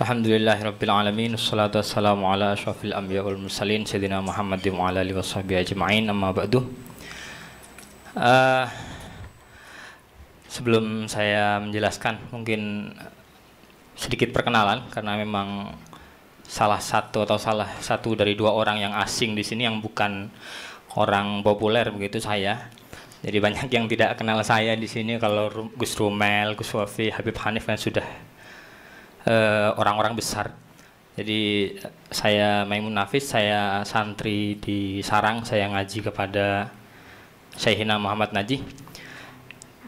Alhamdulillahirrabbilalamin Alamin Assalatu wassalamu ala ashrafil anbiya wal mursalin Sayyidina Muhammadin wa ala alihi wa sahbihi ajma'in Amma ba'du uh, Sebelum saya menjelaskan mungkin sedikit perkenalan Karena memang salah satu atau salah satu dari dua orang yang asing di sini yang bukan orang populer begitu saya jadi banyak yang tidak kenal saya di sini kalau Gus Rumel, Gus Wafi, Habib Hanif kan sudah Eh, orang-orang uh, besar. Jadi saya Maimun Nafis, saya santri di Sarang, saya ngaji kepada Syekhina Muhammad Najih.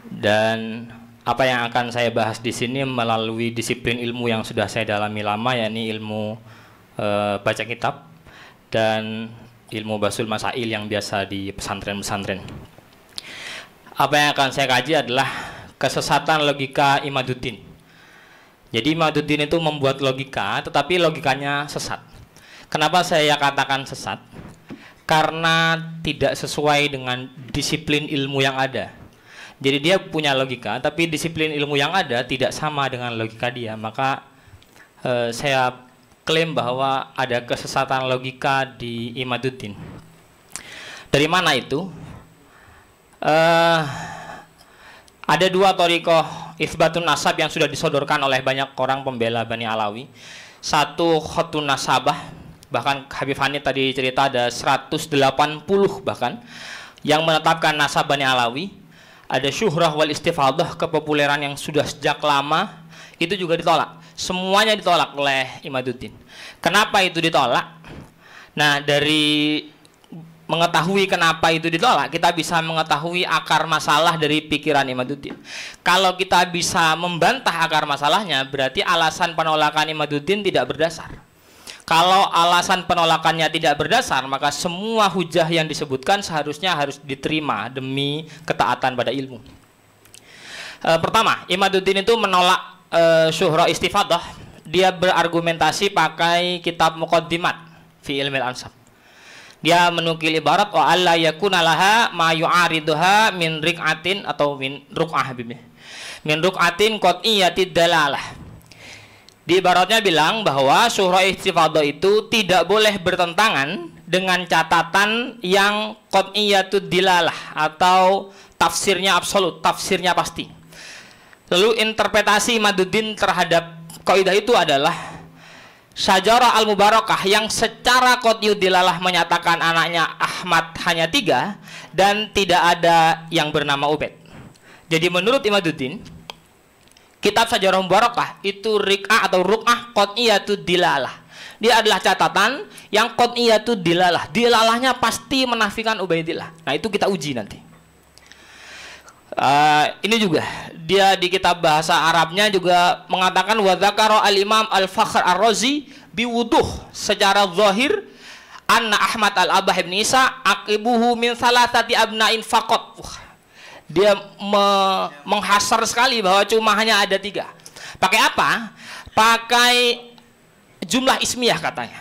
Dan apa yang akan saya bahas di sini melalui disiplin ilmu yang sudah saya dalami lama, yakni ilmu e, baca kitab dan ilmu basul masail yang biasa di pesantren-pesantren. Apa yang akan saya kaji adalah kesesatan logika imaduddin jadi Matutin itu membuat logika, tetapi logikanya sesat. Kenapa saya katakan sesat? Karena tidak sesuai dengan disiplin ilmu yang ada. Jadi dia punya logika, tapi disiplin ilmu yang ada tidak sama dengan logika dia. Maka uh, saya klaim bahwa ada kesesatan logika di Imaduddin. Dari mana itu? Uh, ada dua torikoh isbatun nasab yang sudah disodorkan oleh banyak orang pembela Bani Alawi satu khotun nasabah bahkan Habib Hanif tadi cerita ada 180 bahkan yang menetapkan nasab Bani Alawi ada syuhrah wal istifadah kepopuleran yang sudah sejak lama itu juga ditolak semuanya ditolak oleh Imaduddin kenapa itu ditolak nah dari mengetahui kenapa itu ditolak, kita bisa mengetahui akar masalah dari pikiran Imaduddin. Kalau kita bisa membantah akar masalahnya, berarti alasan penolakan Imaduddin tidak berdasar. Kalau alasan penolakannya tidak berdasar, maka semua hujah yang disebutkan seharusnya harus diterima demi ketaatan pada ilmu. E, pertama, Imaduddin itu menolak e, syuhra istifadah. Dia berargumentasi pakai kitab Muqaddimat fi ilmil ansab dia menukil ibarat wa alla yakuna laha ma yu'ariduha min rik'atin atau min ruk'ah bibi Min ruk'atin qat'iyatid dalalah. Di ibaratnya bilang bahwa surah istifadah itu tidak boleh bertentangan dengan catatan yang qat'iyatud dilalah atau tafsirnya absolut, tafsirnya pasti. Lalu interpretasi Maduddin terhadap kaidah itu adalah Sajarah al-Mubarakah yang secara dilalah menyatakan anaknya Ahmad hanya tiga dan tidak ada yang bernama Ubed. Jadi menurut Imaduddin, kitab Sajarah Mubarakah itu rik'ah atau ruk'ah itu Dilalah. Dia adalah catatan yang itu Dilalah. Dilalahnya pasti menafikan Ubaidillah. Nah itu kita uji nanti. Uh, ini juga dia di kitab bahasa Arabnya juga mengatakan wadzakaro al Imam al Fakhr ar Razi wuduh secara zahir anna Ahmad al Abah ibn Isa akibuhu min salasati abnain fakot. Uh, dia me menghasar sekali bahwa cuma hanya ada tiga. Pakai apa? Pakai jumlah ismiyah katanya.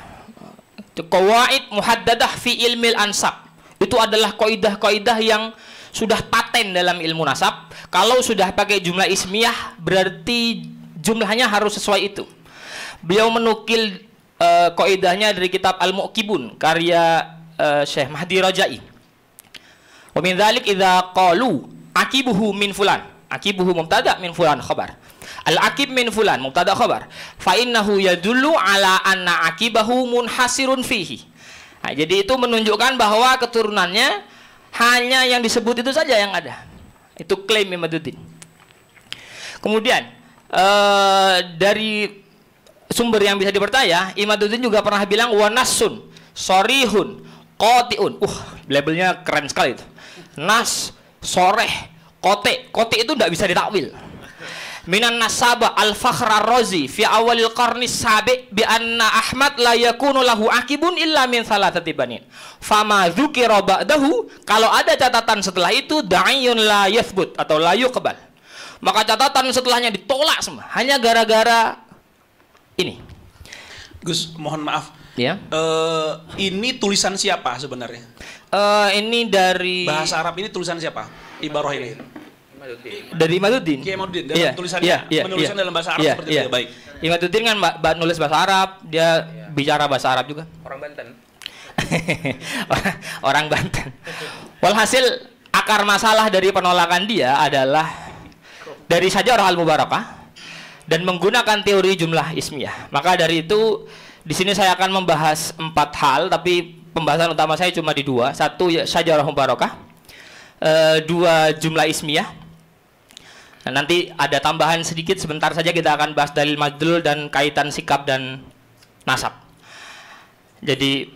Kawaid muhaddadah fi ilmil ansab. Itu adalah kaidah-kaidah yang sudah paten dalam ilmu nasab. Kalau sudah pakai jumlah ismiyah berarti jumlahnya harus sesuai itu. Beliau menukil uh, eh, koidahnya dari kitab Al-Mu'kibun karya uh, Syekh Mahdi Rajai. Wa min dzalik idza qalu akibuhu min fulan. Akibuhu mubtada min fulan khabar. Al-akib min fulan mubtada khabar. Fa innahu yadullu ala anna akibahu munhasirun fihi. Nah, jadi itu menunjukkan bahwa keturunannya hanya yang disebut itu saja yang ada. Itu klaim Imaduddin. Kemudian uh, dari sumber yang bisa dipercaya, Imaduddin juga pernah bilang wanasun, sorihun, kotiun. Uh, labelnya keren sekali itu. Nas, soreh, kote. Kote itu tidak bisa ditakwil minan nasaba al-fakhra rozi fi awalil qarni sabi bi anna Ahmad la yakunu lahu akibun illa min salatati banin fama dzukira ba'dahu kalau ada catatan setelah itu da'iyun la yathbut atau la yuqbal maka catatan setelahnya ditolak semua hanya gara-gara ini Gus mohon maaf ya uh, ini tulisan siapa sebenarnya uh, ini dari bahasa Arab ini tulisan siapa ibaroh ini Imaduddin. Dari Imaduddin. Kiai Imaduddin dalam yeah. tulisannya yeah. Yeah. menulisan yeah. dalam bahasa Arab yeah. seperti yeah. itu baik. Imaduddin kan nulis bahasa Arab, dia yeah. bicara bahasa Arab juga. Orang Banten. Orang Banten. Walhasil akar masalah dari penolakan dia adalah dari saja orang al-mubarakah dan menggunakan teori jumlah ismiyah. Maka dari itu di sini saya akan membahas empat hal, tapi pembahasan utama saya cuma di dua. Satu ya, sajarah mubarakah, e, dua jumlah ismiyah, Nah, nanti ada tambahan sedikit sebentar saja kita akan bahas dalil madlul dan kaitan sikap dan nasab. Jadi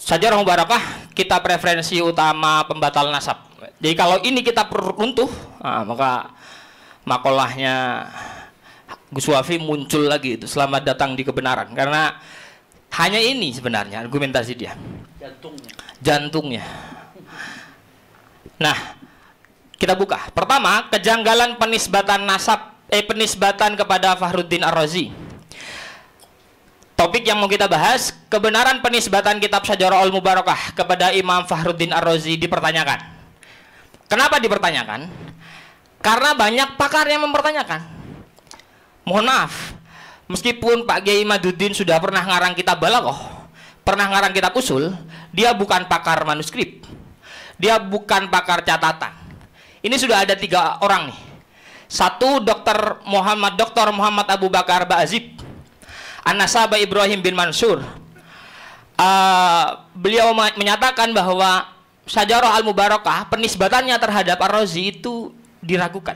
saja orang barakah kita preferensi utama pembatal nasab. Jadi kalau ini kita peruntuh, nah, maka makolahnya Gus Wafi muncul lagi itu selamat datang di kebenaran karena hanya ini sebenarnya argumentasi dia. Jantungnya. Jantungnya. Nah, kita buka. Pertama, kejanggalan penisbatan nasab eh penisbatan kepada Fahruddin Ar-Razi. Topik yang mau kita bahas, kebenaran penisbatan kitab Sajarah Al-Mubarakah kepada Imam Fahruddin Ar-Razi dipertanyakan. Kenapa dipertanyakan? Karena banyak pakar yang mempertanyakan. Mohon maaf, meskipun Pak Kiai Maduddin sudah pernah ngarang kitab Balaghah, pernah ngarang kitab usul, dia bukan pakar manuskrip. Dia bukan pakar catatan ini sudah ada tiga orang nih. Satu Dr. Muhammad Dr. Muhammad Abu Bakar Ba'azib. Anasaba Ibrahim bin Mansur. Uh, beliau menyatakan bahwa Sajarah Al-Mubarakah penisbatannya terhadap Ar-Razi itu diragukan.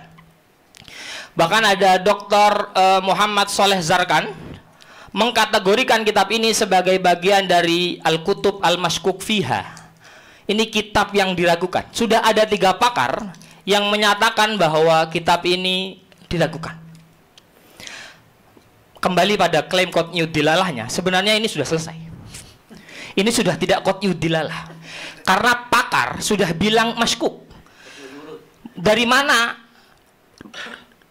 Bahkan ada Dr. Uh, eh, Muhammad Soleh Zarkan mengkategorikan kitab ini sebagai bagian dari Al-Kutub Al-Maskuk Fiha. Ini kitab yang diragukan. Sudah ada tiga pakar yang menyatakan bahwa kitab ini diragukan. Kembali pada klaim kot dilalahnya, sebenarnya ini sudah selesai. Ini sudah tidak kot dilalah. Karena pakar sudah bilang maskuk. Dari mana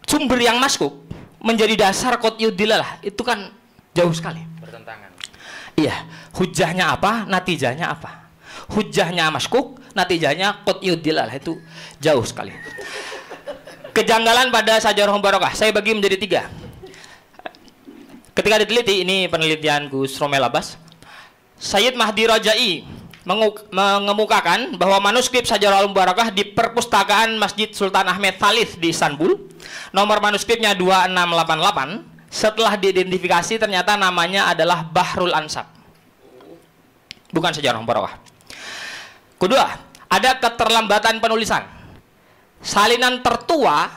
sumber yang maskuk menjadi dasar kot dilalah? Itu kan jauh sekali. Bertentangan. Iya, hujahnya apa, natijahnya apa? hujahnya maskuk, natijanya kot yudilal. Itu jauh sekali. Kejanggalan pada sajarah barokah saya bagi menjadi tiga. Ketika diteliti, ini penelitian Gus Romel Abbas, Sayyid Mahdi Rajai mengemukakan bahwa manuskrip Sajarah al di perpustakaan Masjid Sultan Ahmed Thalith di Istanbul, nomor manuskripnya 2688, setelah diidentifikasi ternyata namanya adalah Bahrul Ansab bukan sejarah barokah Kedua, ada keterlambatan penulisan. Salinan tertua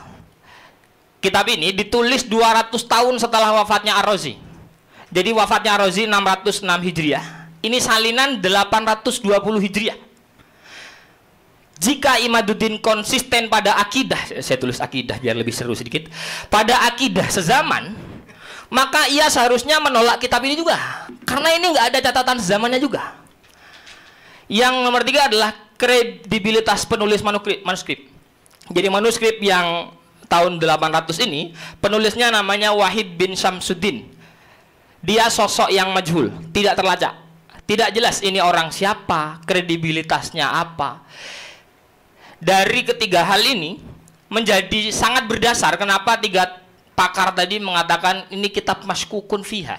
kitab ini ditulis 200 tahun setelah wafatnya Ar-Razi. Jadi wafatnya Ar-Razi 606 Hijriah. Ini salinan 820 Hijriah. Jika Imaduddin konsisten pada akidah, saya tulis akidah biar lebih seru sedikit. Pada akidah sezaman, maka ia seharusnya menolak kitab ini juga. Karena ini nggak ada catatan sezamannya juga. Yang nomor tiga adalah kredibilitas penulis manuskrip. manuskrip. Jadi manuskrip yang tahun 800 ini, penulisnya namanya Wahid bin Syamsuddin. Dia sosok yang majhul, tidak terlacak. Tidak jelas ini orang siapa, kredibilitasnya apa. Dari ketiga hal ini, menjadi sangat berdasar kenapa tiga pakar tadi mengatakan ini kitab maskukun fiha.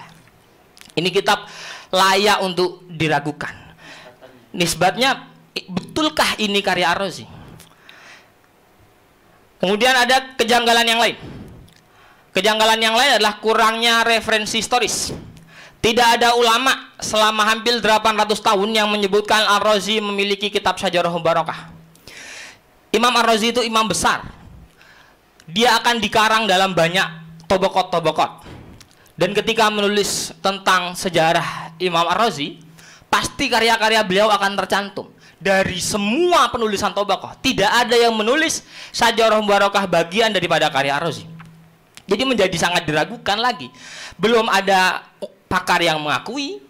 Ini kitab layak untuk diragukan nisbatnya betulkah ini karya ar Kemudian ada kejanggalan yang lain. Kejanggalan yang lain adalah kurangnya referensi historis. Tidak ada ulama selama hampir 800 tahun yang menyebutkan ar memiliki kitab Sajarah barokah. Imam ar itu imam besar. Dia akan dikarang dalam banyak tobokot-tobokot. Dan ketika menulis tentang sejarah Imam ar pasti karya-karya beliau akan tercantum. Dari semua penulisan Tobakoh, tidak ada yang menulis Sajarah barokah bagian daripada karya Arozi Jadi menjadi sangat diragukan lagi. Belum ada pakar yang mengakui,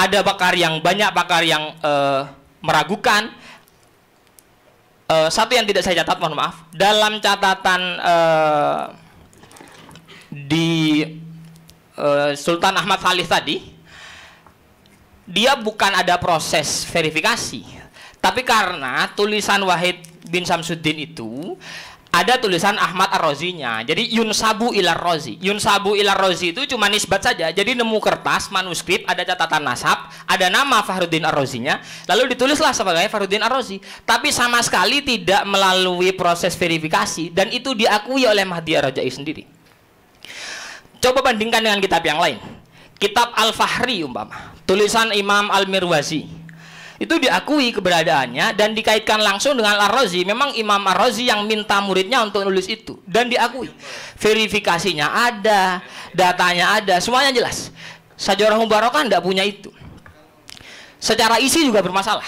ada pakar yang banyak pakar yang uh, meragukan. Uh, satu yang tidak saya catat, mohon maaf. Dalam catatan uh, di Sultan Ahmad Salih tadi dia bukan ada proses verifikasi, tapi karena tulisan Wahid bin Samsudin itu ada tulisan Ahmad Ar-Rozinya. Jadi Yun Sabu ilar Rozi. Yun Sabu ilar Rozi itu cuma nisbat saja. Jadi nemu kertas, manuskrip, ada catatan nasab, ada nama Fahruddin Ar-Rozinya, lalu ditulislah sebagai Fahruddin Ar-Rozi. Tapi sama sekali tidak melalui proses verifikasi dan itu diakui oleh Mahdi Ar-Rajai sendiri. Coba bandingkan dengan kitab yang lain kitab Al-Fahri umpama, tulisan Imam Al-Mirwazi. Itu diakui keberadaannya dan dikaitkan langsung dengan Ar-Razi. Memang Imam Ar-Razi yang minta muridnya untuk nulis itu dan diakui. Verifikasinya ada, datanya ada, semuanya jelas. Sajarah Mubarakah tidak punya itu. Secara isi juga bermasalah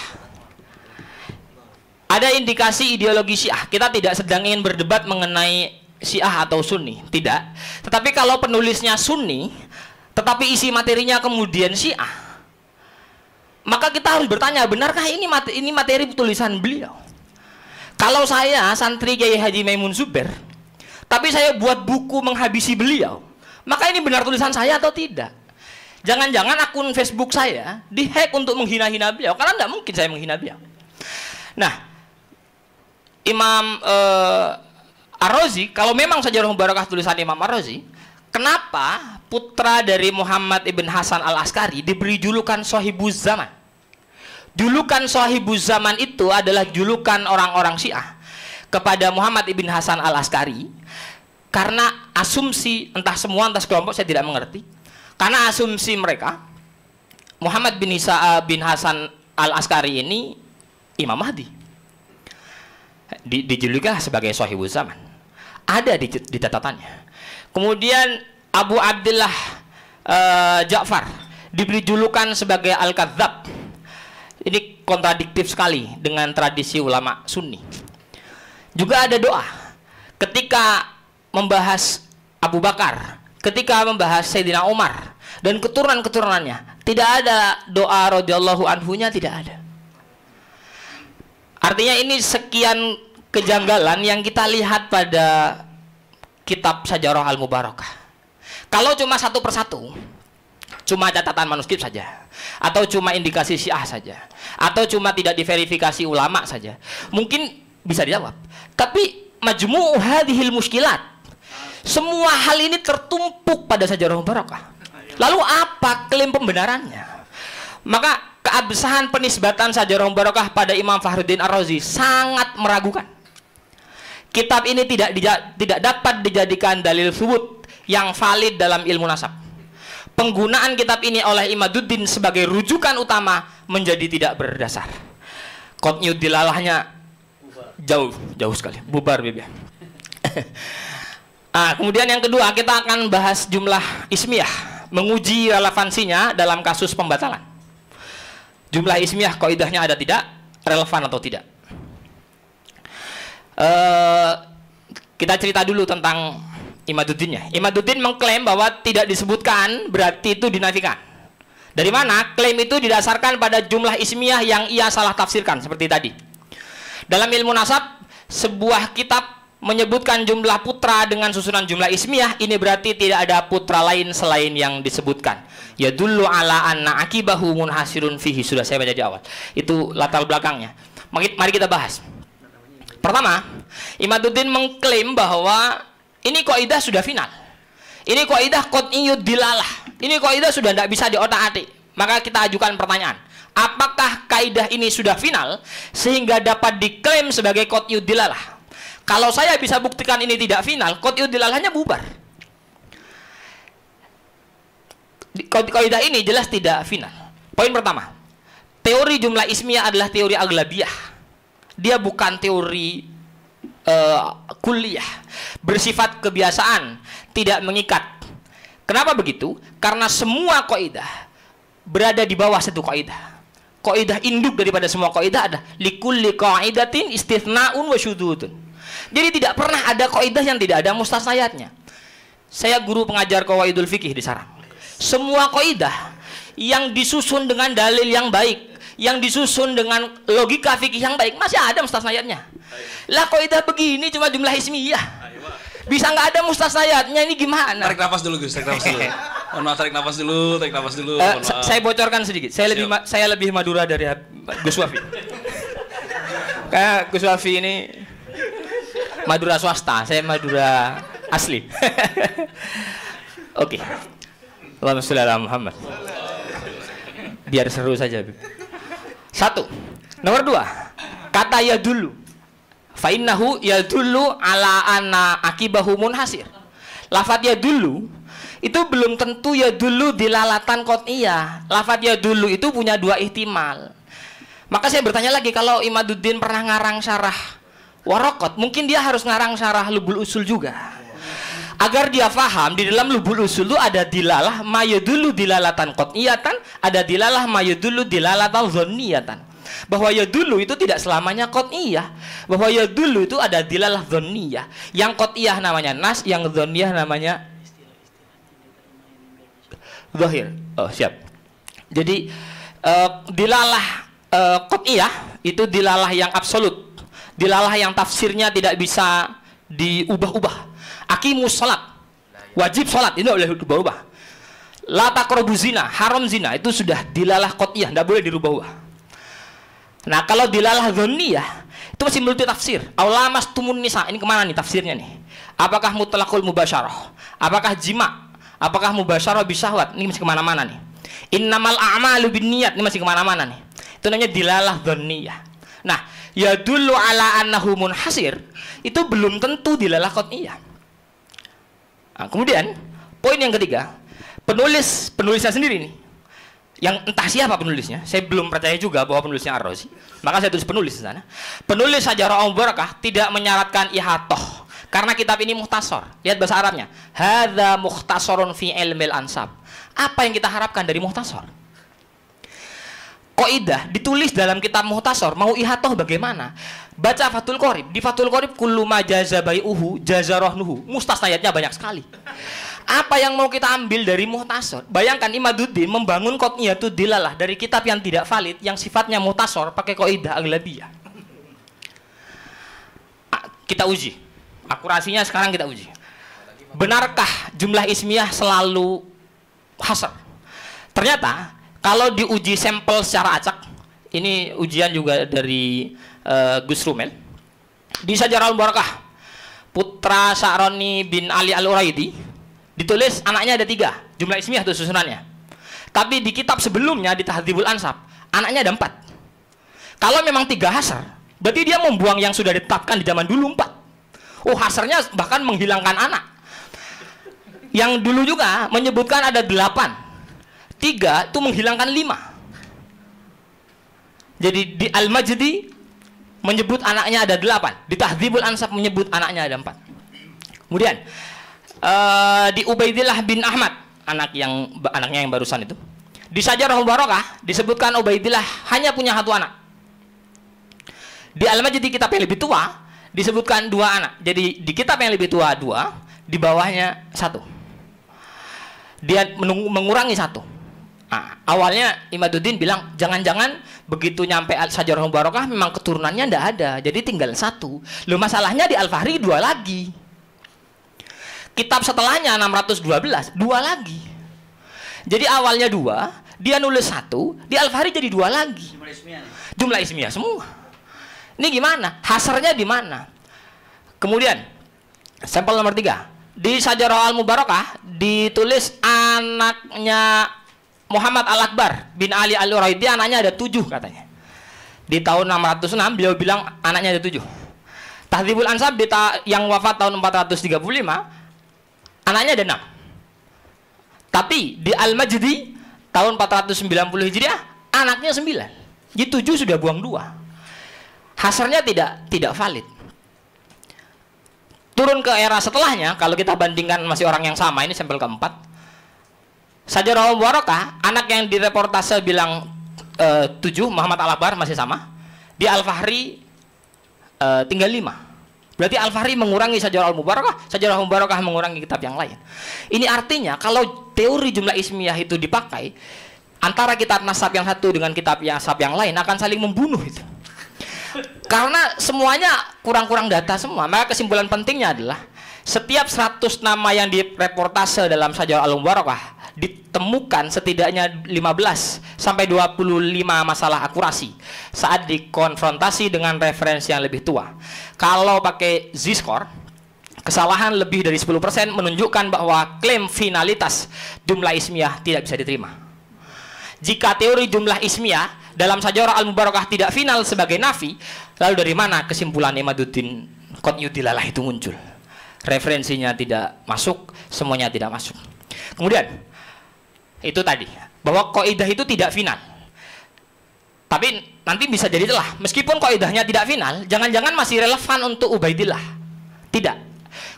ada indikasi ideologi Syiah. Kita tidak sedang ingin berdebat mengenai Syiah atau Sunni, tidak. Tetapi kalau penulisnya Sunni, tetapi isi materinya kemudian Syiah, maka kita harus bertanya, benarkah ini materi, ini materi tulisan beliau? Kalau saya santri Kiai Haji Maimun Zuber, tapi saya buat buku menghabisi beliau, maka ini benar tulisan saya atau tidak? Jangan-jangan akun Facebook saya dihack untuk menghina-hina beliau, karena tidak mungkin saya menghina beliau. Nah, Imam uh, Ar-Razi, kalau memang sejarah barakah tulisan Imam Ar-Razi, kenapa putra dari Muhammad ibn Hasan al Askari diberi julukan Sohibu Zaman. Julukan Sohibu Zaman itu adalah julukan orang-orang Syiah kepada Muhammad ibn Hasan al Askari karena asumsi entah semua entah kelompok saya tidak mengerti karena asumsi mereka Muhammad bin Isa eh, bin Hasan al Askari ini Imam Mahdi di, dijulukan sebagai Sohibu Zaman ada di catatannya kemudian Abu Abdullah uh, eh, Ja'far diberi julukan sebagai Al-Kadzab. Ini kontradiktif sekali dengan tradisi ulama Sunni. Juga ada doa ketika membahas Abu Bakar, ketika membahas Sayyidina Umar dan keturunan-keturunannya. Tidak ada doa radhiyallahu anhunya tidak ada. Artinya ini sekian kejanggalan yang kita lihat pada kitab Sajarah Al-Mubarakah. Kalau cuma satu persatu, cuma catatan manuskrip saja, atau cuma indikasi syiah saja, atau cuma tidak diverifikasi ulama saja, mungkin bisa dijawab. Tapi majmu hadhil muskilat, semua hal ini tertumpuk pada sejarah barokah. Lalu apa klaim pembenarannya? Maka keabsahan penisbatan sejarah barokah pada Imam Fahruddin Ar-Razi sangat meragukan. Kitab ini tidak tidak dapat dijadikan dalil subut yang valid dalam ilmu nasab. Penggunaan kitab ini oleh Imaduddin sebagai rujukan utama menjadi tidak berdasar. Kotnyu dilalahnya jauh, jauh sekali, bubar bibi. nah, kemudian yang kedua kita akan bahas jumlah ismiyah, menguji relevansinya dalam kasus pembatalan. Jumlah ismiyah koidahnya ada tidak, relevan atau tidak. Uh, kita cerita dulu tentang ya. Imaduddin mengklaim bahwa tidak disebutkan berarti itu dinafikan. Dari mana? Klaim itu didasarkan pada jumlah ismiyah yang ia salah tafsirkan seperti tadi. Dalam ilmu nasab, sebuah kitab menyebutkan jumlah putra dengan susunan jumlah ismiyah ini berarti tidak ada putra lain selain yang disebutkan ya dulu ala anna akibahu munhasirun fihi sudah saya baca di awal itu latar belakangnya mari kita bahas pertama Imaduddin mengklaim bahwa ini kaidah sudah final. Ini kaidah iyud dilalah. Ini kaidah sudah tidak bisa diotak-atik. Maka kita ajukan pertanyaan. Apakah kaidah ini sudah final sehingga dapat diklaim sebagai iyud dilalah? Kalau saya bisa buktikan ini tidak final, iyud dilalahnya bubar. Kaidah ini jelas tidak final. Poin pertama, teori jumlah ismiyah adalah teori aglabiyah. Dia bukan teori Eh, kuliah, bersifat kebiasaan, tidak mengikat. Kenapa begitu? Karena semua kaidah berada di bawah satu kaidah. Kaidah induk daripada semua kaidah ada likulli qaidatin istithnaun wa syududun. Jadi tidak pernah ada kaidah yang tidak ada mustasayatnya Saya guru pengajar kawaidul fikih di sana. Semua kaidah yang disusun dengan dalil yang baik, yang disusun dengan logika fikih yang baik masih ada mustasayatnya lah kok idah begini cuma jumlah ismiyah. Bisa nggak ada mustasayatnya ini gimana? Tarik nafas dulu Gus, tarik nafas dulu. Eh. Mohon maaf tarik nafas dulu, tarik nafas dulu. Uh, saya bocorkan sedikit. Saya Siap. lebih saya lebih Madura dari Gus Wafi. Kayak Gus Wafi ini Madura swasta, saya Madura asli. Oke. Okay. Allahumma sholli ala Muhammad. Biar seru saja. Satu. Nomor dua. Kata ya dulu. Fa'innahu ya dulu ala ana akibahu munhasir. Lafat ya dulu itu belum tentu ya dulu dilalatan iya. Lafadz ya dulu itu punya dua ihtimal. Maka saya bertanya lagi kalau Imaduddin pernah ngarang syarah warokot, mungkin dia harus ngarang syarah lubul usul juga. Agar dia paham di dalam lubul usul itu ada dilalah maya dulu dilalatan iya tan, ada dilalah maya dulu dilalatan zoniyatan bahwa ya dulu itu tidak selamanya iya, Bahwa ya dulu itu ada dilalah dhanniyah. Yang iya namanya nas, yang dhanniyah namanya zahir. Oh, siap. Jadi uh, dilalah uh, iya itu dilalah yang absolut. Dilalah yang tafsirnya tidak bisa diubah-ubah. Akimu salat. Wajib salat, ini boleh diubah-ubah. Lata korobu zina, haram zina itu sudah dilalah kotiah, tidak boleh dirubah-ubah. Nah kalau dilalah ya itu masih multi tafsir. Aulamas tumun nisa ini kemana nih tafsirnya nih? Apakah mutlakul mubasyarah? Apakah jima? Apakah mubasyarah bisahwat? Ini masih kemana-mana nih. Innamal lebih niat ini masih kemana-mana nih. Itu namanya dilalah ya. Nah, ya dulu ala annahu munhasir itu belum tentu dilalah kot iya. Nah, kemudian poin yang ketiga, penulis penulisnya sendiri nih yang entah siapa penulisnya, saya belum percaya juga bahwa penulisnya Ar-Razi. Maka saya tulis penulis di sana. Penulis Sajarah Om Barakah tidak menyaratkan ihatoh karena kitab ini muhtasor. Lihat bahasa Arabnya. Hadza muhtasorun fi ilmil ansab. Apa yang kita harapkan dari muhtasor? Koidah ditulis dalam kitab muhtasor mau ihatoh bagaimana? Baca Fatul Qorib. Di Fatul Qorib kullu ma uhu jazarohnuhu. Mustasnayatnya banyak sekali. Apa yang mau kita ambil dari muhtasor? Bayangkan Imaduddin membangun kotnya itu dilalah dari kitab yang tidak valid, yang sifatnya muhtasor, pakai koidah aglabiyah. Ah, kita uji. Akurasinya sekarang kita uji. Benarkah jumlah ismiyah selalu hasar? Ternyata kalau diuji sampel secara acak, ini ujian juga dari uh, Gus Rumel. Di sejarah Al-Barakah, putra Sa'roni bin Ali Al-Uraidi, ditulis anaknya ada tiga jumlah ismiyah itu susunannya tapi di kitab sebelumnya di Tahdhibul Ansab anaknya ada empat kalau memang tiga hasar berarti dia membuang yang sudah ditetapkan di zaman dulu empat oh hasarnya bahkan menghilangkan anak yang dulu juga menyebutkan ada delapan tiga itu menghilangkan lima jadi di Al-Majdi menyebut anaknya ada delapan di Tahdhibul Ansab menyebut anaknya ada empat kemudian uh, di Ubaidillah bin Ahmad anak yang anaknya yang barusan itu di Sajarahul Barokah disebutkan Ubaidillah hanya punya satu anak di Al-Majdi kitab yang lebih tua disebutkan dua anak jadi di kitab yang lebih tua dua di bawahnya satu dia mengurangi satu nah, awalnya Imaduddin bilang jangan-jangan begitu nyampe Sajarahul Barokah memang keturunannya ndak ada jadi tinggal satu lo masalahnya di Al-Fahri dua lagi kitab setelahnya 612 dua lagi jadi awalnya dua dia nulis satu di Al-Fahri jadi dua lagi jumlah ismiah, semua ini gimana hasarnya di mana kemudian sampel nomor tiga di Sajarah Al-Mubarakah ditulis anaknya Muhammad Al-Akbar bin Ali Al-Uraidi anaknya ada tujuh katanya di tahun 606 beliau bilang anaknya ada tujuh Tahdibul Ansab yang wafat tahun 435 Anaknya ada enam. Tapi di Al-Majdi tahun 490 Hijriah anaknya sembilan. di tujuh sudah buang dua. Hasarnya tidak tidak valid. Turun ke era setelahnya, kalau kita bandingkan masih orang yang sama, ini sampel keempat. saja Sajarah Waroka, anak yang di reportase bilang eh, tujuh, Muhammad al abar masih sama. Di Al-Fahri eh, tinggal lima Berarti Al-Fahri mengurangi Sajarah Al-Mubarakah, Sajarah Al-Mubarakah mengurangi kitab yang lain. Ini artinya kalau teori jumlah ismiyah itu dipakai, antara kitab nasab yang satu dengan kitab yang nasab yang lain akan saling membunuh itu. Karena semuanya kurang-kurang data semua. Maka kesimpulan pentingnya adalah setiap 100 nama yang direportase dalam Sajarah Al-Mubarakah ditemukan setidaknya 15 sampai 25 masalah akurasi saat dikonfrontasi dengan referensi yang lebih tua. Kalau pakai Z-score, kesalahan lebih dari 10% menunjukkan bahwa klaim finalitas jumlah ismiah tidak bisa diterima. Jika teori jumlah ismiah dalam sajarah al-mubarakah tidak final sebagai nafi, lalu dari mana kesimpulan Imaduddin Qutnyudilalah itu muncul? Referensinya tidak masuk, semuanya tidak masuk. Kemudian, itu tadi, bahwa koidah itu tidak final. Tapi nanti bisa jadi telah Meskipun koidahnya tidak final, jangan-jangan masih relevan untuk Ubaidillah. Tidak.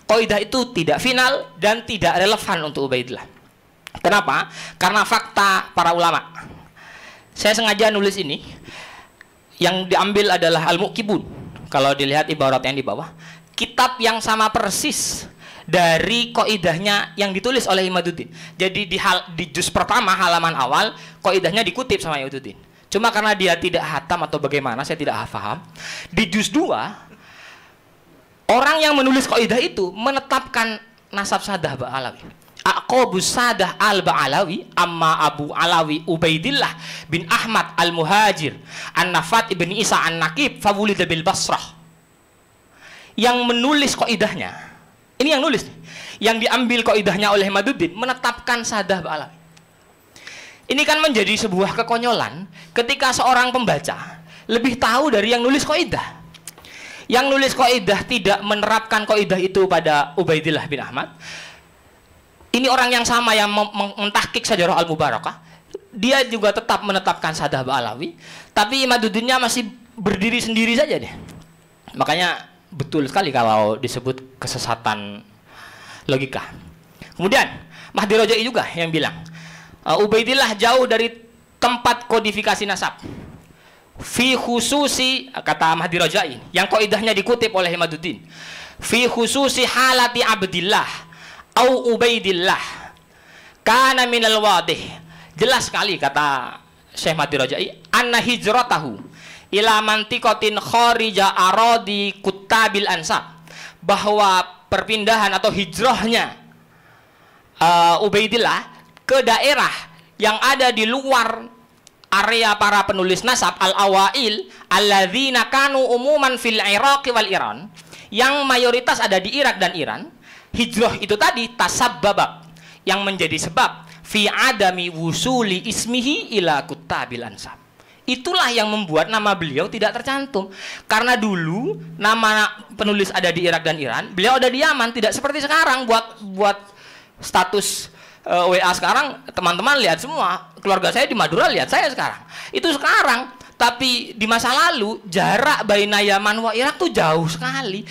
koidah itu tidak final dan tidak relevan untuk Ubaidillah. Kenapa? Karena fakta para ulama. Saya sengaja nulis ini. Yang diambil adalah Al-Muqibun. Kalau dilihat ibarat yang di bawah, kitab yang sama persis dari koidahnya yang ditulis oleh Imaduddin. Jadi di, hal, di juz pertama halaman awal koidahnya dikutip sama Imaduddin. Cuma karena dia tidak hatam atau bagaimana saya tidak paham. Di juz 2 orang yang menulis koidah itu menetapkan nasab sadah ba'alawi. Aqobu Sadah al-Ba'alawi Amma Abu Alawi Ubaidillah bin Ahmad al-Muhajir An-Nafat ibn Isa an-Nakib Fawulida bil Basrah Yang menulis koidahnya ini yang nulis. Yang diambil koidahnya oleh Maduddin, menetapkan sadah alami. Ini kan menjadi sebuah kekonyolan ketika seorang pembaca lebih tahu dari yang nulis koidah. Yang nulis koidah tidak menerapkan koidah itu pada Ubaidillah bin Ahmad. Ini orang yang sama yang mentahkik sajarah al-mubarakah. Dia juga tetap menetapkan sadah alawi, tapi Maduddinnya masih berdiri sendiri saja deh. Makanya betul sekali kalau disebut kesesatan logika. Kemudian Mahdi Rojai juga yang bilang eh, Ubaidillah jauh dari tempat kodifikasi nasab. Fi khususi kata Mahdi Rojai yang koidahnya dikutip oleh Imaduddin. Fi khususi halati abdillah au ubaidillah kana minal wadih. Jelas sekali kata Syekh Mahdi Rojai anna hijratahu ila mantikotin khorija arodi kutabil ansab bahwa perpindahan atau hijrahnya uh, Ubaidillah ke daerah yang ada di luar area para penulis nasab al-awail alladzina kanu umuman fil Iraq wal Iran yang mayoritas ada di Irak dan Iran hijrah itu tadi tasabbab yang menjadi sebab fi adami wusuli ismihi ila kutabil ansab Itulah yang membuat nama beliau tidak tercantum. Karena dulu nama penulis ada di Irak dan Iran, beliau ada di Yaman, tidak seperti sekarang buat buat status uh, e, WA sekarang teman-teman lihat semua, keluarga saya di Madura lihat saya sekarang. Itu sekarang, tapi di masa lalu jarak Baina Yaman wa Irak tuh jauh sekali.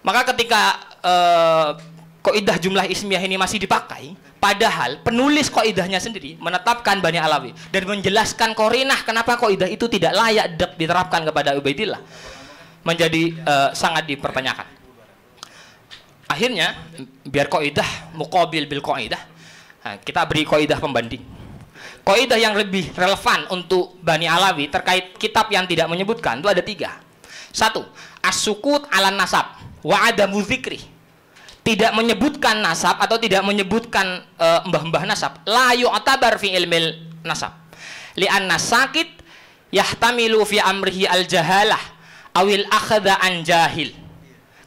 Maka ketika uh, koidah jumlah ismiyah ini masih dipakai, padahal penulis koidahnya sendiri menetapkan Bani Alawi dan menjelaskan korinah kenapa koidah itu tidak layak diterapkan kepada Ubaidillah menjadi uh, sangat dipertanyakan. Akhirnya biar koidah mukobil bil koidah, nah, kita beri koidah pembanding. Koidah yang lebih relevan untuk Bani Alawi terkait kitab yang tidak menyebutkan itu ada tiga. Satu, asukut ala nasab wa ada tidak menyebutkan nasab atau tidak menyebutkan e, mbah-mbah nasab la yu'tabar fi ilmil nasab li'anna sakit yahtamilu fi amrihi al jahalah awil akhda an jahil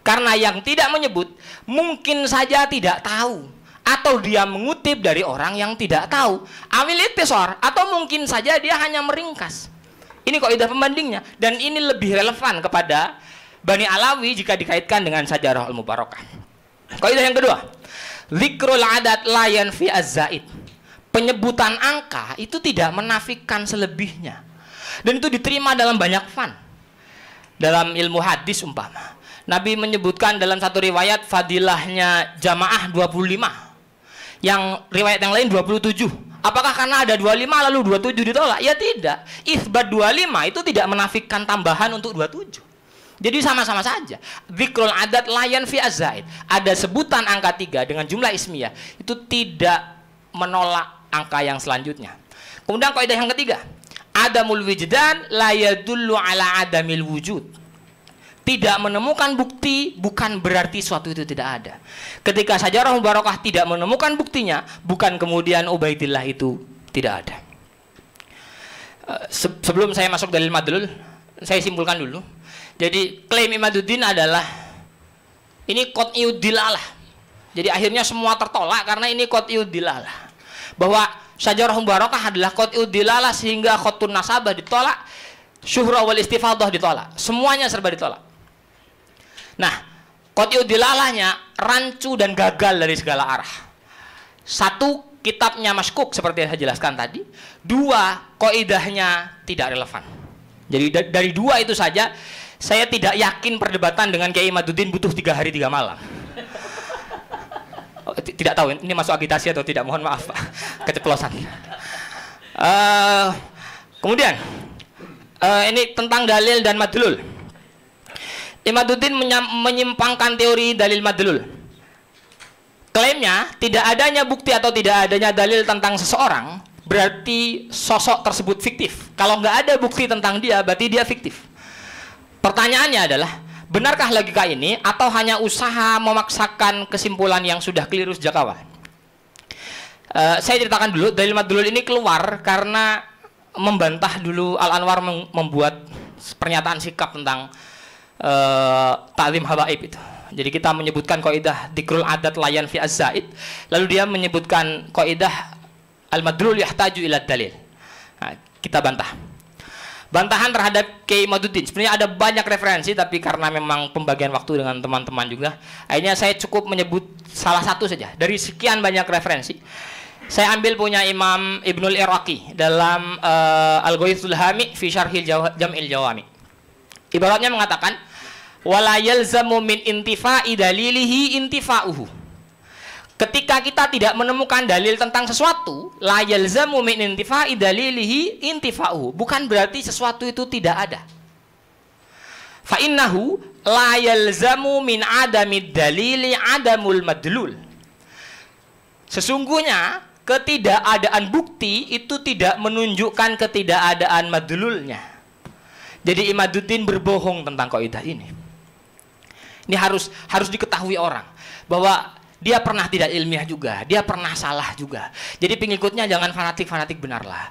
karena yang tidak menyebut mungkin saja tidak tahu atau dia mengutip dari orang yang tidak tahu awil itisor atau mungkin saja dia hanya meringkas ini kok idah pembandingnya dan ini lebih relevan kepada Bani Alawi jika dikaitkan dengan Sajarah Al-Mubarakah Kaidah yang kedua, zikrul adat layan fi azzaid. Penyebutan angka itu tidak menafikan selebihnya. Dan itu diterima dalam banyak fan. Dalam ilmu hadis umpama. Nabi menyebutkan dalam satu riwayat fadilahnya jamaah 25. Yang riwayat yang lain 27. Apakah karena ada 25 lalu 27 ditolak? Ya tidak. Isbat 25 itu tidak menafikan tambahan untuk 27. Jadi sama-sama saja. Zikrul adat layan fi azaid. Ada sebutan angka tiga dengan jumlah ismiyah. Itu tidak menolak angka yang selanjutnya. Kemudian kaidah yang ketiga. Adamul wijdan layadullu ala adamil wujud. Tidak menemukan bukti bukan berarti suatu itu tidak ada. Ketika saja Rahul barokah tidak menemukan buktinya, bukan kemudian Ubaidillah itu tidak ada. Eh, sebelum saya masuk dalil madlul, saya simpulkan dulu jadi klaim Imaduddin adalah ini kot dilalah. Jadi akhirnya semua tertolak karena ini kot dilalah. Bahwa sajarah Barokah adalah kot dilalah sehingga khotun nasabah ditolak, syuhra wal istifadah ditolak. Semuanya serba ditolak. Nah, kot iudilalahnya rancu dan gagal dari segala arah. Satu kitabnya maskuk seperti yang saya jelaskan tadi. Dua, koidahnya tidak relevan. Jadi dari dua itu saja saya tidak yakin perdebatan dengan Kiai Maduddin butuh tiga hari tiga malam. Oh, tidak tahu ini masuk agitasi atau tidak. Mohon maaf Pak, keceplosan. Uh, kemudian uh, ini tentang dalil dan madlul. Imaduddin menyimpangkan teori dalil madlul. Klaimnya tidak adanya bukti atau tidak adanya dalil tentang seseorang berarti sosok tersebut fiktif. Kalau nggak ada bukti tentang dia, berarti dia fiktif. Pertanyaannya adalah, benarkah logika ini atau hanya usaha memaksakan kesimpulan yang sudah keliru sejak awal? Uh, saya ceritakan dulu, dalil madlul ini keluar karena membantah dulu Al-Anwar membuat pernyataan sikap tentang uh, eh, ta'lim habaib itu. Jadi kita menyebutkan kaidah dikrul adat layan fi az az-zaid, lalu dia menyebutkan kaidah al-madlul yahtaju ila dalil. Nah, kita bantah bantahan terhadap K Madudin. Sebenarnya ada banyak referensi tapi karena memang pembagian waktu dengan teman-teman juga, akhirnya saya cukup menyebut salah satu saja dari sekian banyak referensi. Saya ambil punya Imam Ibnul Iraqi dalam uh, Al-Ghaithul Hami fi Syarhil Jam'il Jawami. Ibaratnya mengatakan wala Zamumin Intifa Idalilihi Intifa intifa'uhu Ketika kita tidak menemukan dalil tentang sesuatu, la yalzamu min intifa'i dalilihi intifa'u. Bukan berarti sesuatu itu tidak ada. Fa innahu la yalzamu min adami dalili adamul madlul. Sesungguhnya ketidakadaan bukti itu tidak menunjukkan ketidakadaan madlulnya. Jadi Imaduddin berbohong tentang kaidah ini. Ini harus harus diketahui orang bahwa dia pernah tidak ilmiah juga, dia pernah salah juga. Jadi pengikutnya jangan fanatik-fanatik benarlah.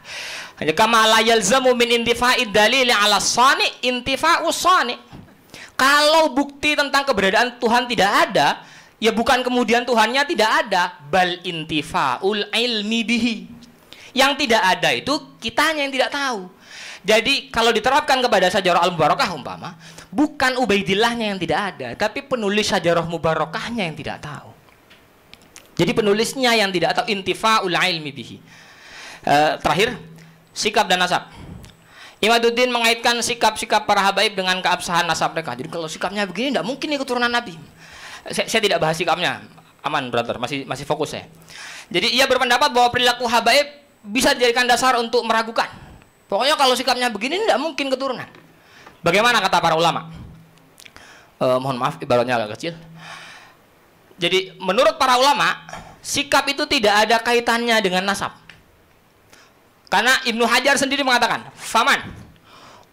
Kama la yalzamu min intifa'id dalil ala sani intifa'u sani. Kalau bukti tentang keberadaan Tuhan tidak ada, ya bukan kemudian Tuhannya tidak ada, bal intifa'ul ilmi bihi. Yang tidak ada itu kitanya yang tidak tahu. Jadi kalau diterapkan kepada sajarah al-mubarakah umpama, bukan Ubaidillahnya yang tidak ada, tapi penulis sajarah mubarakahnya yang tidak tahu. Jadi penulisnya yang tidak tahu intifa ilmi bihi. Uh, terakhir, sikap dan nasab. Imaduddin mengaitkan sikap-sikap para habaib dengan keabsahan nasab mereka. Jadi kalau sikapnya begini, tidak mungkin ini keturunan Nabi. Saya, saya tidak bahas sikapnya. Aman, brother. Masih masih fokus ya. Jadi ia berpendapat bahwa perilaku habaib bisa dijadikan dasar untuk meragukan. Pokoknya kalau sikapnya begini, tidak mungkin keturunan. Bagaimana kata para ulama? Uh, mohon maaf, ibaratnya agak kecil. Jadi menurut para ulama, sikap itu tidak ada kaitannya dengan nasab. Karena Ibnu Hajar sendiri mengatakan, "Faman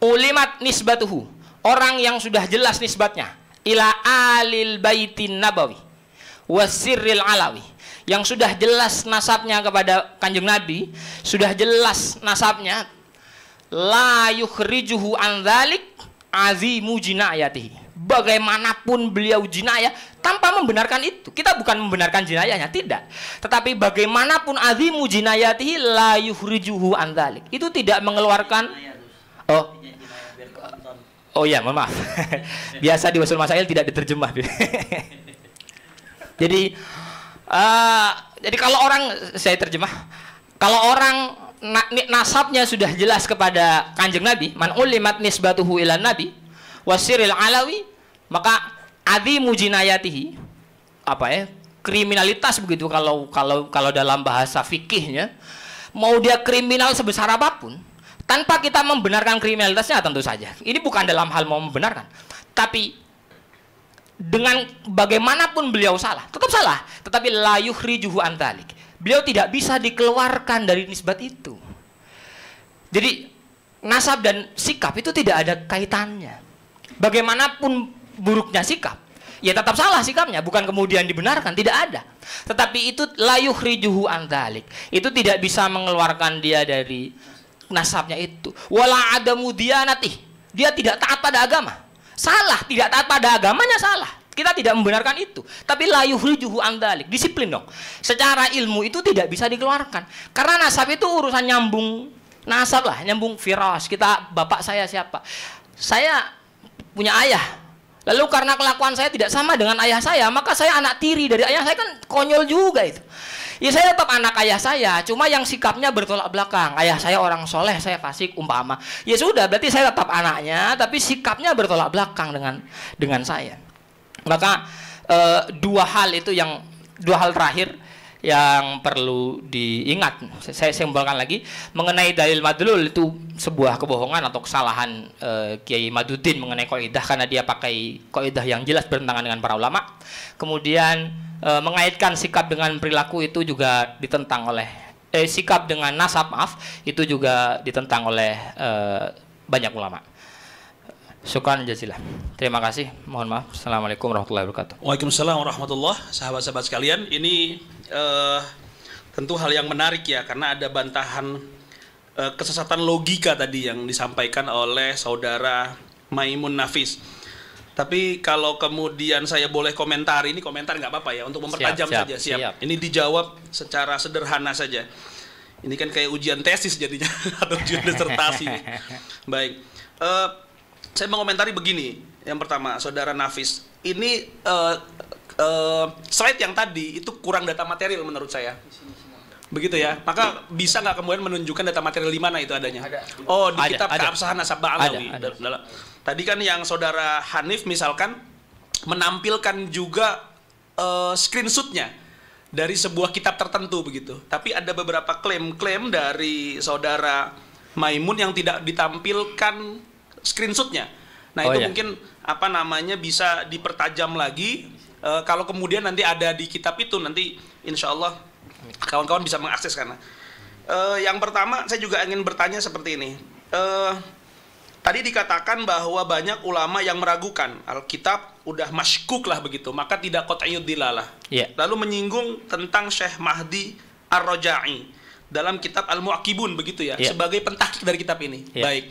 ulimat nisbatuhu." Orang yang sudah jelas nisbatnya ila alil baitin nabawi wasirril alawi yang sudah jelas nasabnya kepada kanjeng nabi sudah jelas nasabnya la yukhrijuhu an dzalik azimu jinayatihi bagaimanapun beliau jinayah tanpa membenarkan itu. Kita bukan membenarkan jinayahnya, tidak. Tetapi bagaimanapun azimu jinayatihi la yuhrijuhu andalik. Itu tidak mengeluarkan Oh. Oh ya mohon maaf. Biasa di Wasul Masail tidak diterjemah. jadi uh, jadi kalau orang saya terjemah, kalau orang nasabnya sudah jelas kepada Kanjeng Nabi, man ulimat nisbatuhu ilan Nabi, wasiril alawi maka adi mujinayatihi apa ya kriminalitas begitu kalau kalau kalau dalam bahasa fikihnya mau dia kriminal sebesar apapun tanpa kita membenarkan kriminalitasnya tentu saja ini bukan dalam hal mau membenarkan tapi dengan bagaimanapun beliau salah tetap salah tetapi layuh rijuhu antalik beliau tidak bisa dikeluarkan dari nisbat itu jadi nasab dan sikap itu tidak ada kaitannya bagaimanapun buruknya sikap, ya tetap salah sikapnya, bukan kemudian dibenarkan, tidak ada. Tetapi itu layuh rijuhu antalik, itu tidak bisa mengeluarkan dia dari nasabnya itu. Wala adamu nanti, dia tidak taat pada agama. Salah, tidak taat pada agamanya salah. Kita tidak membenarkan itu. Tapi layuh rijuhu andalik. Disiplin dong. Secara ilmu itu tidak bisa dikeluarkan. Karena nasab itu urusan nyambung. Nasab lah, nyambung firas Kita, bapak saya siapa? Saya punya ayah. Lalu karena kelakuan saya tidak sama dengan ayah saya, maka saya anak tiri dari ayah saya kan konyol juga itu. Ya saya tetap anak ayah saya, cuma yang sikapnya bertolak belakang. Ayah saya orang soleh, saya fasik umpama. Ya sudah, berarti saya tetap anaknya, tapi sikapnya bertolak belakang dengan dengan saya. Maka e, dua hal itu yang dua hal terakhir yang perlu diingat. Saya simbolkan lagi mengenai dalil madlul itu sebuah kebohongan atau kesalahan e, Kiai Madudin mengenai kaidah karena dia pakai kaidah yang jelas bertentangan dengan para ulama. Kemudian e, mengaitkan sikap dengan perilaku itu juga ditentang oleh eh, sikap dengan nasab maaf itu juga ditentang oleh e, banyak ulama. Syukran jazilah. Terima kasih. Mohon maaf. Assalamualaikum warahmatullahi wabarakatuh. Waalaikumsalam warahmatullah. Sahabat-sahabat sekalian, ini uh, tentu hal yang menarik ya karena ada bantahan uh, kesesatan logika tadi yang disampaikan oleh saudara Maimun Nafis. Tapi kalau kemudian saya boleh komentar, ini komentar nggak apa-apa ya untuk mempertajam siap, siap, saja. Siap. siap. Ini dijawab secara sederhana saja. Ini kan kayak ujian tesis jadinya atau ujian disertasi. Baik. Uh, saya mengomentari begini. Yang pertama, saudara Nafis, ini uh, uh, slide yang tadi itu kurang data material menurut saya. Begitu ya. Maka bisa nggak kemudian menunjukkan data material di mana itu adanya? Oh, di ada, kitab ada. keabsahan Asabah Alawi. Tadi kan yang saudara Hanif misalkan menampilkan juga uh, screenshotnya dari sebuah kitab tertentu begitu. Tapi ada beberapa klaim-klaim dari saudara Maimun yang tidak ditampilkan screenshotnya. Nah oh, itu iya. mungkin apa namanya bisa dipertajam lagi. E, kalau kemudian nanti ada di kitab itu nanti insya Allah kawan-kawan bisa mengakses karena. E, eh, yang pertama saya juga ingin bertanya seperti ini. E, Tadi dikatakan bahwa banyak ulama yang meragukan Alkitab udah maskuk lah begitu, maka tidak kota dilalah. Yeah. Lalu menyinggung tentang Syekh Mahdi Ar-Raja'i dalam kitab al muakibun begitu ya, yeah. sebagai pentakik dari kitab ini. Yeah. Baik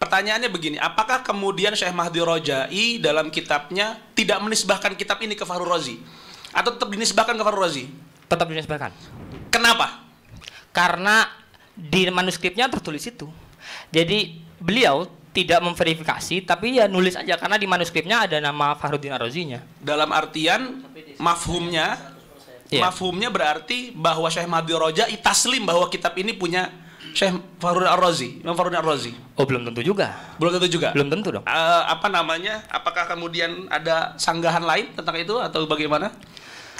pertanyaannya begini, apakah kemudian Syekh Mahdi Rojai dalam kitabnya tidak menisbahkan kitab ini ke Fahru Razi? Atau tetap dinisbahkan ke Fahru Razi? Tetap dinisbahkan. Kenapa? Karena di manuskripnya tertulis itu. Jadi beliau tidak memverifikasi, tapi ya nulis aja karena di manuskripnya ada nama Fahrudin Arozinya. Dalam artian mafhumnya, iya. mafhumnya berarti bahwa Syekh Mahdi Roja taslim bahwa kitab ini punya Syekh Farun Ar-Razi, Imam Farun Ar-Razi. Oh, belum tentu juga. Belum tentu juga. Belum tentu dong. Uh, apa namanya? Apakah kemudian ada sanggahan lain tentang itu atau bagaimana?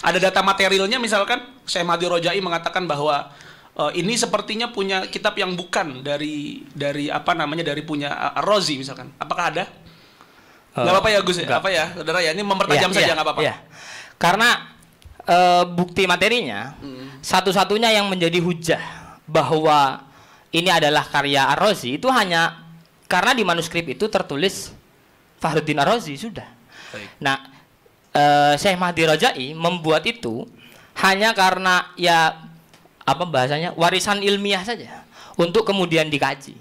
Ada data materialnya misalkan Syekh Mahdi Rojai mengatakan bahwa uh, ini sepertinya punya kitab yang bukan dari dari apa namanya dari punya eh, Ar-Razi misalkan. Apakah ada? Uh, gak apa-apa ya Gus, enggak. apa ya saudara ya ini mempertajam yeah, saja enggak iya, nggak apa-apa. Ya. Karena uh, bukti materinya hmm. satu-satunya yang menjadi hujah bahwa ini adalah karya Ar-Razi itu hanya karena di manuskrip itu tertulis Fahruddin Ar-Razi sudah. Baik. Nah, eh, Syekh Mahdi Rajai membuat itu hanya karena ya apa bahasanya warisan ilmiah saja untuk kemudian dikaji.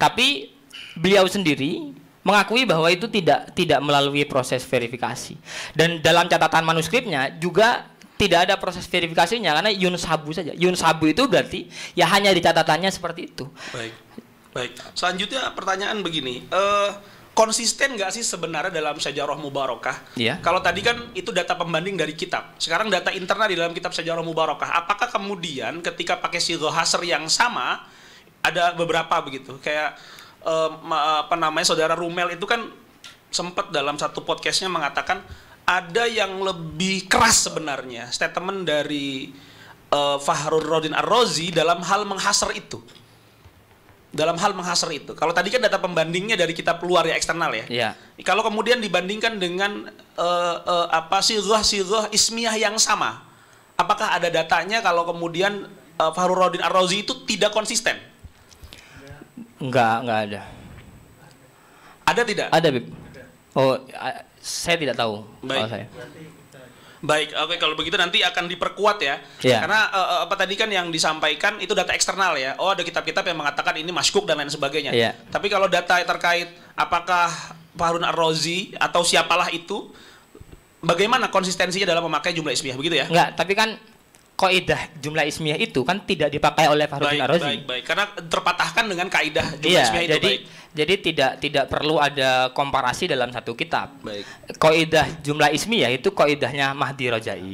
Tapi beliau sendiri mengakui bahwa itu tidak tidak melalui proses verifikasi dan dalam catatan manuskripnya juga tidak ada proses verifikasinya karena Yun Sabu saja. Yun Sabu itu berarti ya hanya dicatatannya seperti itu. Baik. Baik. Selanjutnya pertanyaan begini. Uh, konsisten nggak sih sebenarnya dalam sejarah mubarokah? Iya. Kalau tadi kan itu data pembanding dari kitab. Sekarang data internal di dalam kitab sejarah mubarokah. Apakah kemudian ketika pakai sigoh hasr yang sama ada beberapa begitu? Kayak eh, apa namanya saudara Rumel itu kan sempat dalam satu podcastnya mengatakan ada yang lebih keras sebenarnya statement dari uh, Fahrul Rodin Ar-Rozi dalam hal menghasar itu. Dalam hal menghasar itu. Kalau tadi kan data pembandingnya dari kita keluar ya eksternal ya. ya. Kalau kemudian dibandingkan dengan uh, uh, apa sih sirruh ismiyah yang sama. Apakah ada datanya kalau kemudian uh, Fahrul Rodin Ar-Rozi itu tidak konsisten? Enggak, enggak ada. Ada tidak? Ada, Bib. Oh, saya tidak tahu. Baik. Kalau saya. Baik, oke okay, kalau begitu nanti akan diperkuat ya. Yeah. Karena uh, apa tadi kan yang disampaikan itu data eksternal ya. Oh, ada kitab-kitab yang mengatakan ini maskuk dan lain sebagainya. Yeah. Tapi kalau data terkait apakah Harun Ar-Rozi atau siapalah itu bagaimana konsistensinya dalam memakai jumlah ismiyah begitu ya? Enggak, tapi kan kaidah jumlah ismiyah itu kan tidak dipakai oleh Fakhruddin ar Baik, baik, karena terpatahkan dengan kaidah jumlah iya, ismiyah itu. Jadi baik. jadi tidak tidak perlu ada komparasi dalam satu kitab. Baik. Kaidah jumlah ismiyah itu kaidahnya Mahdi Rajai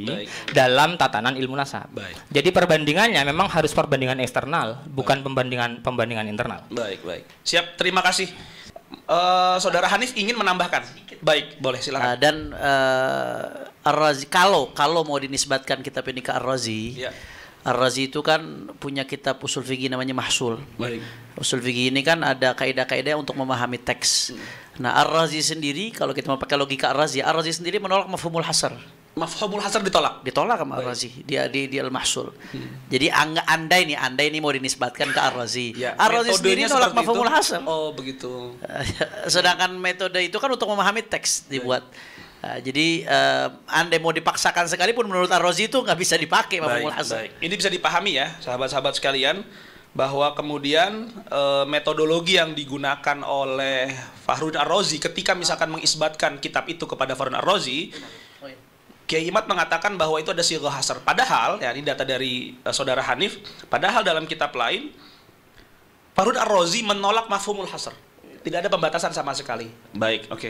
dalam tatanan ilmu nasab. Baik. Jadi perbandingannya memang harus perbandingan eksternal, bukan baik. pembandingan pembandingan internal. Baik, baik. Siap, terima kasih. Uh, saudara Hanif ingin menambahkan. Baik, boleh silakan. Uh, dan eh, Ar-Razi kalau kalau mau dinisbatkan kitab ini ke Ar-Razi, ya. Ar-Razi itu kan punya kitab usul fikih namanya Mahsul. Baik. Usul fikih ini kan ada kaidah-kaidah untuk memahami teks. Hmm. Nah, Ar-Razi sendiri kalau kita mau pakai logika Ar-Razi, Ar-Razi sendiri menolak mafhumul hasar. Mafhumul hasar ditolak. Ditolak sama Ar-Razi. Dia di di Al-Mahsul. Hmm. Jadi anda ini anda ini mau dinisbatkan ke Ar-Razi. Ya. Ar-Razi sendiri menolak mafhumul hasar. Oh, begitu. Sedangkan metode itu kan untuk memahami teks dibuat. Baik Eh, jadi uh, andai mau dipaksakan sekalipun menurut Ar-Razi itu nggak bisa dipakai Pak baik, Ini bisa dipahami ya sahabat-sahabat sekalian bahwa kemudian e, metodologi yang digunakan oleh Fahrun Ar-Razi ketika misalkan mengisbatkan kitab itu kepada Fahrun Ar-Razi Kiai Imat mengatakan bahwa itu ada silgo hasar. Padahal, ya ini data dari e, saudara Hanif, padahal dalam kitab lain, Farud Ar-Razi menolak mafumul hasar. Tidak ada pembatasan sama sekali. Baik, oke. Okay.